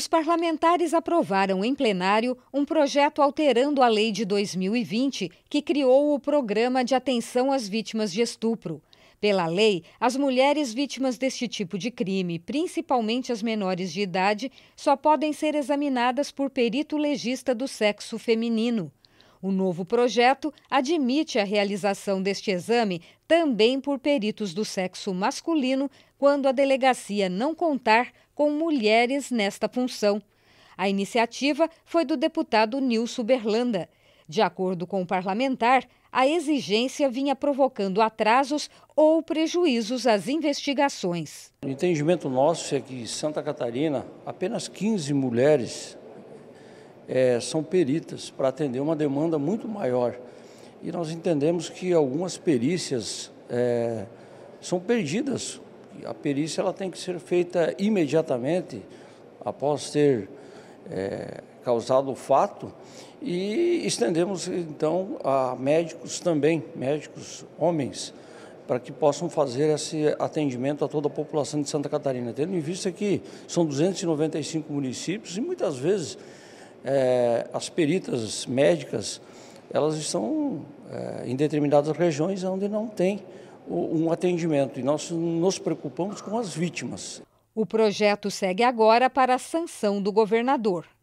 os parlamentares aprovaram em plenário um projeto alterando a lei de 2020 que criou o Programa de Atenção às Vítimas de Estupro. Pela lei, as mulheres vítimas deste tipo de crime, principalmente as menores de idade, só podem ser examinadas por perito legista do sexo feminino. O novo projeto admite a realização deste exame também por peritos do sexo masculino quando a delegacia não contar com mulheres nesta função. A iniciativa foi do deputado Nilson Berlanda. De acordo com o parlamentar, a exigência vinha provocando atrasos ou prejuízos às investigações. O entendimento nosso é que Santa Catarina, apenas 15 mulheres é, são peritas para atender uma demanda muito maior. E nós entendemos que algumas perícias é, são perdidas. A perícia ela tem que ser feita imediatamente após ter é, causado o fato e estendemos então a médicos também, médicos homens, para que possam fazer esse atendimento a toda a população de Santa Catarina, tendo em vista que são 295 municípios e muitas vezes é, as peritas médicas, elas estão é, em determinadas regiões onde não tem um atendimento e nós nos preocupamos com as vítimas. O projeto segue agora para a sanção do governador.